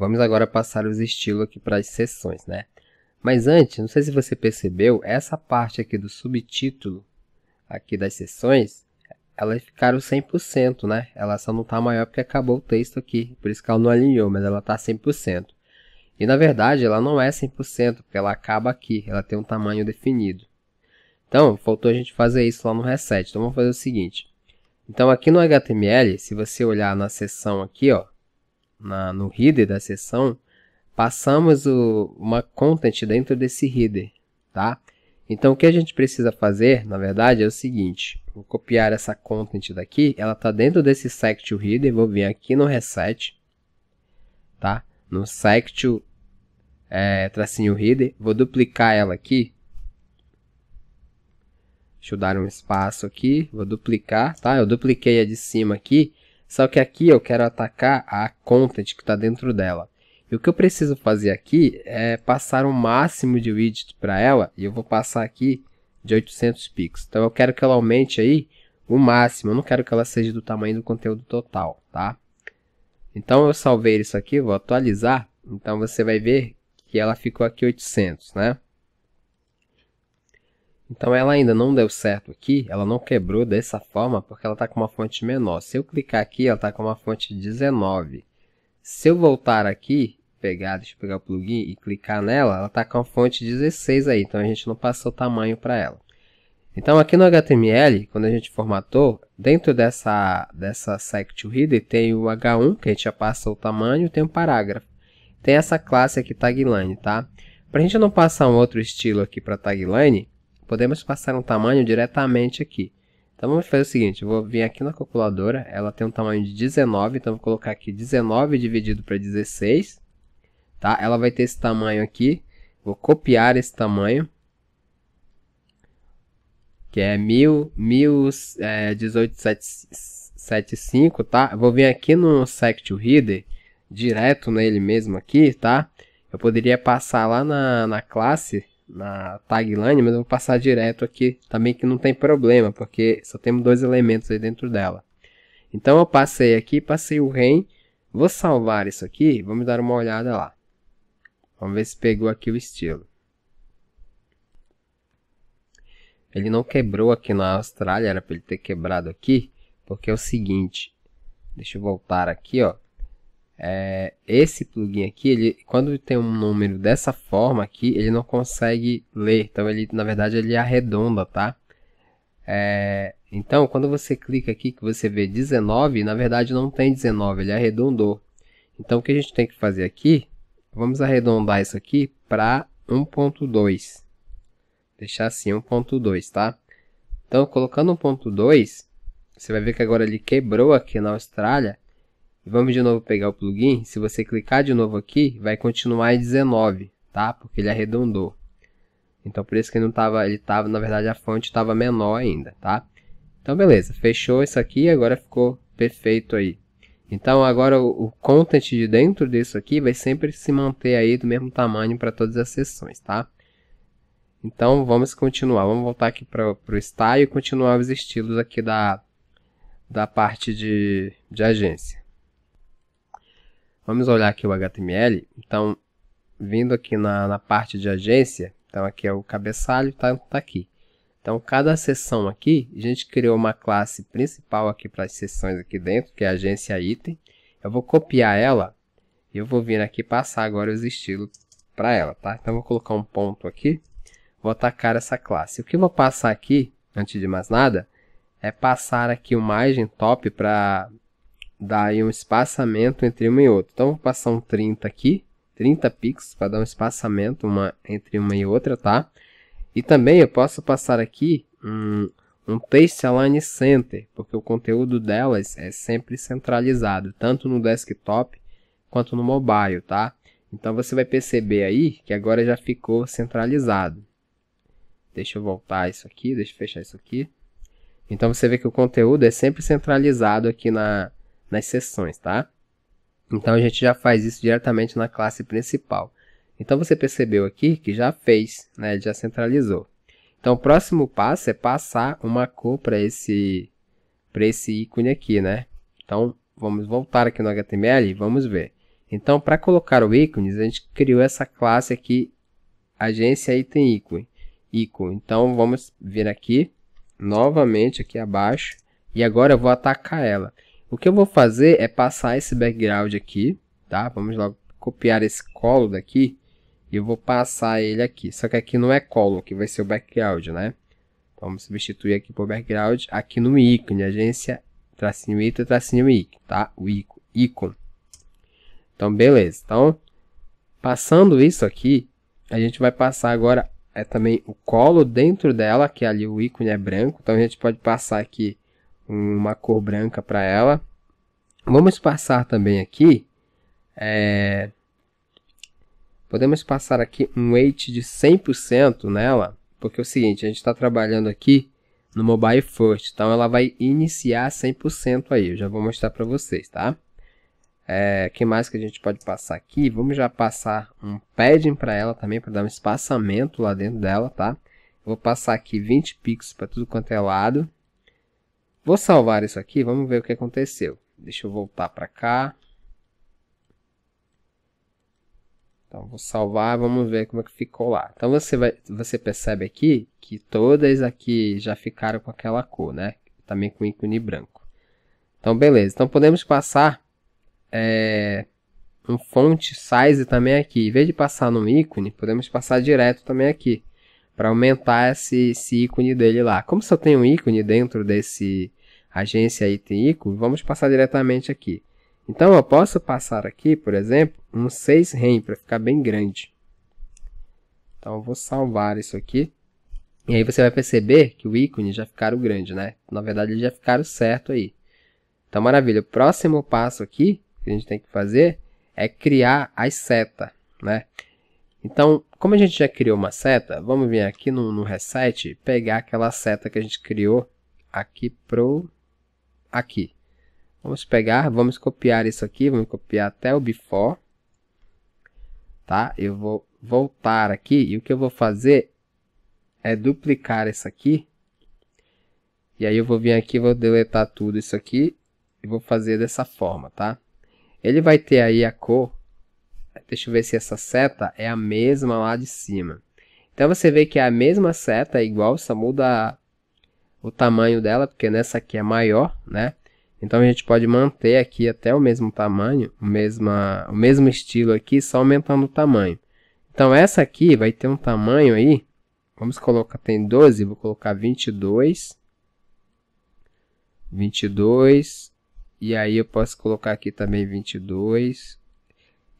Vamos agora passar os estilos aqui para as seções, né? Mas antes, não sei se você percebeu, essa parte aqui do subtítulo aqui das seções, elas ficaram 100%, né? Ela só não está maior porque acabou o texto aqui, por isso que ela não alinhou, mas ela está 100%. E na verdade, ela não é 100%, porque ela acaba aqui, ela tem um tamanho definido. Então, faltou a gente fazer isso lá no reset. Então, vamos fazer o seguinte. Então, aqui no HTML, se você olhar na seção aqui, ó, na, no header da sessão, passamos o, uma content dentro desse header, tá? Então, o que a gente precisa fazer, na verdade, é o seguinte. Vou copiar essa content daqui. Ela está dentro desse section header. Vou vir aqui no reset, tá? No section é, tracinho header. Vou duplicar ela aqui. Deixa eu dar um espaço aqui. Vou duplicar, tá? Eu dupliquei a de cima aqui. Só que aqui eu quero atacar a content que está dentro dela. E o que eu preciso fazer aqui é passar o máximo de widget para ela. E eu vou passar aqui de 800 pixels. Então eu quero que ela aumente aí o máximo. Eu não quero que ela seja do tamanho do conteúdo total, tá? Então eu salvei isso aqui, vou atualizar. Então você vai ver que ela ficou aqui 800, né? Então ela ainda não deu certo aqui, ela não quebrou dessa forma porque ela está com uma fonte menor. Se eu clicar aqui, ela está com uma fonte 19. Se eu voltar aqui, pegar, deixa eu pegar o plugin e clicar nela, ela está com a fonte 16 aí, então a gente não passou o tamanho para ela. Então aqui no HTML, quando a gente formatou, dentro dessa, dessa sec to reader tem o H1, que a gente já passa o tamanho, tem o um parágrafo. Tem essa classe aqui tagline, tá? Para a gente não passar um outro estilo aqui para tagline, podemos passar um tamanho diretamente aqui. Então vamos fazer o seguinte, eu vou vir aqui na calculadora, ela tem um tamanho de 19, então vou colocar aqui 19 dividido para 16, tá? Ela vai ter esse tamanho aqui, vou copiar esse tamanho, que é 1018,75, é, tá? Eu vou vir aqui no Sect Reader, direto nele mesmo aqui, tá? Eu poderia passar lá na, na classe na tagline, mas eu vou passar direto aqui também tá que não tem problema, porque só temos dois elementos aí dentro dela. Então eu passei aqui, passei o REM, vou salvar isso aqui, vamos dar uma olhada lá. Vamos ver se pegou aqui o estilo. Ele não quebrou aqui na Austrália, era para ele ter quebrado aqui, porque é o seguinte, deixa eu voltar aqui, ó. É, esse plugin aqui, ele, quando tem um número dessa forma aqui, ele não consegue ler. Então, ele, na verdade, ele arredonda, tá? É, então, quando você clica aqui, que você vê 19, na verdade não tem 19, ele arredondou. Então, o que a gente tem que fazer aqui, vamos arredondar isso aqui para 1.2. Deixar assim, 1.2, tá? Então, colocando 1.2, você vai ver que agora ele quebrou aqui na Austrália Vamos de novo pegar o plugin. Se você clicar de novo aqui, vai continuar em 19, tá? Porque ele arredondou. Então por isso que ele não estava, ele estava, na verdade a fonte estava menor ainda, tá? Então beleza, fechou isso aqui, agora ficou perfeito aí. Então agora o, o content de dentro disso aqui vai sempre se manter aí do mesmo tamanho para todas as sessões tá? Então vamos continuar, vamos voltar aqui para o style e continuar os estilos aqui da, da parte de, de agência. Vamos olhar aqui o HTML. Então, vindo aqui na, na parte de agência, então aqui é o cabeçalho, tá, tá aqui. Então, cada seção aqui, a gente criou uma classe principal aqui para as seções aqui dentro, que é agência item. Eu vou copiar ela e eu vou vir aqui passar agora os estilos para ela, tá? Então, vou colocar um ponto aqui, vou atacar essa classe. O que eu vou passar aqui, antes de mais nada, é passar aqui o margem top para dar aí um espaçamento entre uma e outra. Então, vou passar um 30 aqui, 30 pixels para dar um espaçamento uma, entre uma e outra, tá? E também eu posso passar aqui um, um Paste Align Center, porque o conteúdo delas é sempre centralizado, tanto no desktop quanto no mobile, tá? Então, você vai perceber aí que agora já ficou centralizado. Deixa eu voltar isso aqui, deixa eu fechar isso aqui. Então, você vê que o conteúdo é sempre centralizado aqui na, nas seções, tá? Uhum. Então a gente já faz isso diretamente na classe principal. Então você percebeu aqui que já fez, né? Ele já centralizou. Então o próximo passo é passar uma cor para esse para esse ícone aqui, né? Então vamos voltar aqui no HTML e vamos ver. Então para colocar o ícone, a gente criou essa classe aqui agência item ícone. ícone. Então vamos vir aqui novamente aqui abaixo e agora eu vou atacar ela. O que eu vou fazer é passar esse background aqui, tá? Vamos logo copiar esse colo daqui e eu vou passar ele aqui. Só que aqui não é colo, que vai ser o background, né? Então, vamos substituir aqui por background aqui no ícone, agência, tracinho item, tracinho ícone, tá? O ícone. Então, beleza. Então, passando isso aqui, a gente vai passar agora é também o colo dentro dela, que ali o ícone é branco. Então, a gente pode passar aqui uma cor branca para ela. Vamos passar também aqui. É, podemos passar aqui um weight de 100% nela, porque é o seguinte, a gente está trabalhando aqui no mobile first, então ela vai iniciar 100% aí, eu já vou mostrar para vocês, tá? É, que mais que a gente pode passar aqui? Vamos já passar um padding para ela também, para dar um espaçamento lá dentro dela, tá? Vou passar aqui 20 pixels para tudo quanto é lado. Vou salvar isso aqui, vamos ver o que aconteceu. Deixa eu voltar para cá. Então, vou salvar, vamos ver como é que ficou lá. Então, você, vai, você percebe aqui que todas aqui já ficaram com aquela cor, né? Também com ícone branco. Então, beleza. Então, podemos passar é, um font size também aqui. Em vez de passar no ícone, podemos passar direto também aqui para aumentar esse, esse, ícone dele lá. Como só tem um ícone dentro desse agência item ícone, vamos passar diretamente aqui. Então eu posso passar aqui, por exemplo, um 6 rem para ficar bem grande. Então eu vou salvar isso aqui. E aí você vai perceber que o ícone já ficaram grande, né? Na verdade eles já ficaram certo aí. Então maravilha, o próximo passo aqui que a gente tem que fazer é criar as setas, né? Então, como a gente já criou uma seta, vamos vir aqui no, no reset, pegar aquela seta que a gente criou aqui pro aqui. Vamos pegar, vamos copiar isso aqui, vamos copiar até o before. Tá? Eu vou voltar aqui e o que eu vou fazer é duplicar isso aqui. E aí eu vou vir aqui, vou deletar tudo isso aqui e vou fazer dessa forma, tá? Ele vai ter aí a cor Deixa eu ver se essa seta é a mesma lá de cima. Então você vê que é a mesma seta, é igual, só muda o tamanho dela, porque nessa aqui é maior, né? Então a gente pode manter aqui até o mesmo tamanho, o, mesma, o mesmo estilo aqui, só aumentando o tamanho. Então essa aqui vai ter um tamanho aí, vamos colocar, tem 12, vou colocar 22. 22, e aí eu posso colocar aqui também 22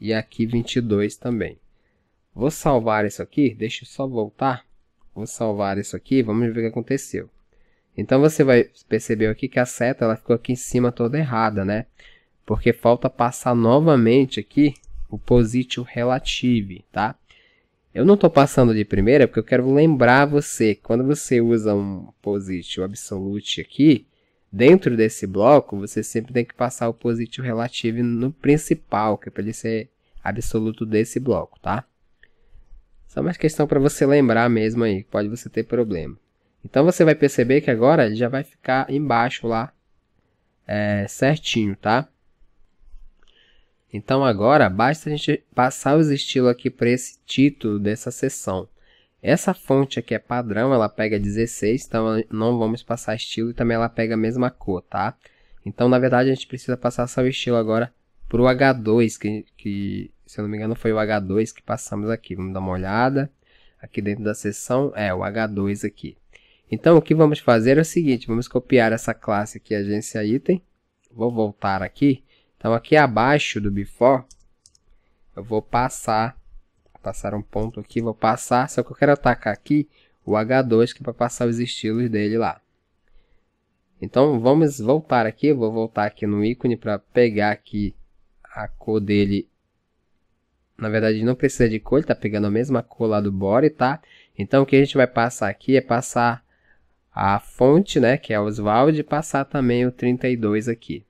e aqui 22 também. Vou salvar isso aqui, deixa eu só voltar. Vou salvar isso aqui, vamos ver o que aconteceu. Então você vai perceber aqui que a seta ela ficou aqui em cima toda errada, né? Porque falta passar novamente aqui o positivo relative, tá? Eu não estou passando de primeira porque eu quero lembrar você, quando você usa um positivo absolute aqui, dentro desse bloco, você sempre tem que passar o positivo relativo no principal, que é para ele ser absoluto desse bloco, tá? Só mais questão para você lembrar mesmo aí, pode você ter problema. Então você vai perceber que agora ele já vai ficar embaixo lá, é, certinho, tá? Então agora basta a gente passar os estilos aqui para esse título dessa sessão. Essa fonte aqui é padrão, ela pega 16, então não vamos passar estilo e também ela pega a mesma cor, tá? Então, na verdade, a gente precisa passar só o estilo agora para o H2, que, que, se eu não me engano foi o H2 que passamos aqui. Vamos dar uma olhada aqui dentro da seção, é o H2 aqui. Então, o que vamos fazer é o seguinte, vamos copiar essa classe aqui, agência item. Vou voltar aqui. Então, aqui abaixo do before, eu vou passar passar um ponto aqui, vou passar, só que eu quero atacar aqui o H2, que é para passar os estilos dele lá. Então vamos voltar aqui, vou voltar aqui no ícone para pegar aqui a cor dele. Na verdade não precisa de cor, ele está pegando a mesma cor lá do body, tá? Então o que a gente vai passar aqui é passar a fonte, né, que é Oswald, e passar também o 32 aqui.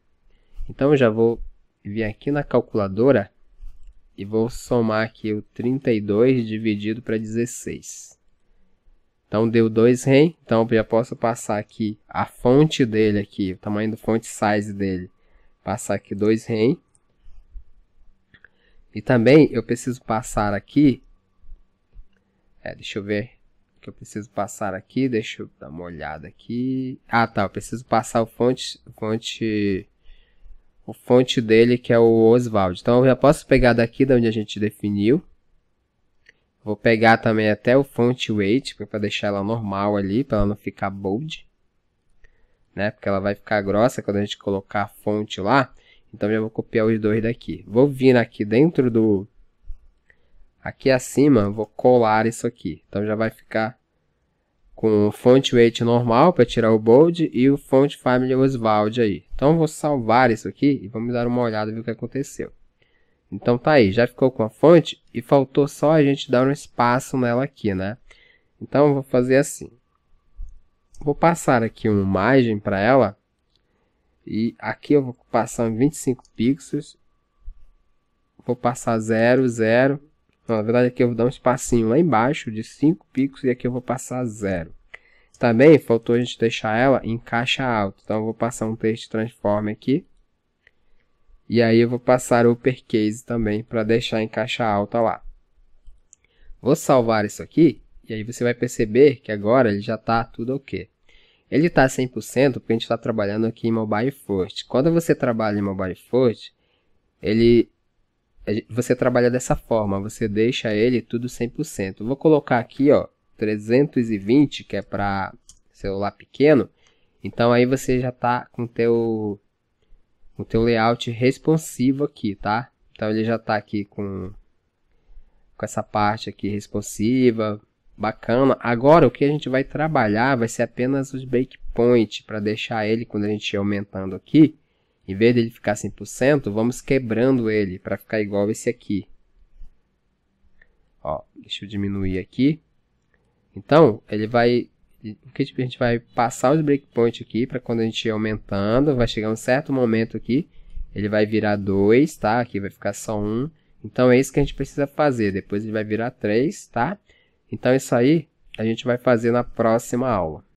Então eu já vou vir aqui na calculadora e vou somar aqui o 32 dividido para 16. Então deu 2 REM, então eu já posso passar aqui a fonte dele aqui, o tamanho do fonte size dele, passar aqui 2 REM. E também eu preciso passar aqui, é, deixa eu ver que eu preciso passar aqui, deixa eu dar uma olhada aqui. Ah tá, eu preciso passar o fonte, fonte fonte dele, que é o Oswald. Então, eu já posso pegar daqui da onde a gente definiu. Vou pegar também até o fonte weight, para deixar ela normal ali, para ela não ficar bold. Né? Porque ela vai ficar grossa quando a gente colocar a fonte lá. Então, já vou copiar os dois daqui. Vou vir aqui dentro do... Aqui acima, vou colar isso aqui. Então, já vai ficar com o font weight normal para tirar o bold e o font family Oswald aí. Então vou salvar isso aqui e vamos dar uma olhada ver o que aconteceu. Então tá aí, já ficou com a fonte e faltou só a gente dar um espaço nela aqui, né? Então vou fazer assim. Vou passar aqui uma imagem para ela e aqui eu vou passar 25 pixels. Vou passar 0, 0 então, na verdade, aqui eu vou dar um espacinho lá embaixo de 5 picos e aqui eu vou passar zero. Também faltou a gente deixar ela em caixa alta. Então, eu vou passar um texto transform aqui. E aí eu vou passar o uppercase também para deixar em caixa alta lá. Vou salvar isso aqui. E aí você vai perceber que agora ele já está tudo ok. Ele está 100% porque a gente está trabalhando aqui em Mobile First. Quando você trabalha em Mobile First, ele você trabalha dessa forma, você deixa ele tudo 100%. Eu vou colocar aqui, ó, 320, que é para celular pequeno. Então aí você já tá com teu o teu layout responsivo aqui, tá? Então ele já tá aqui com com essa parte aqui responsiva, bacana. Agora o que a gente vai trabalhar vai ser apenas os breakpoint para deixar ele quando a gente aumentando aqui, em vez dele ficar 100%, vamos quebrando ele para ficar igual esse aqui. Ó, deixa eu diminuir aqui. Então, ele vai o que a gente vai passar os breakpoints aqui para quando a gente ir aumentando, vai chegar um certo momento aqui, ele vai virar 2, tá? Aqui vai ficar só 1. Um. Então é isso que a gente precisa fazer, depois ele vai virar 3, tá? Então isso aí a gente vai fazer na próxima aula.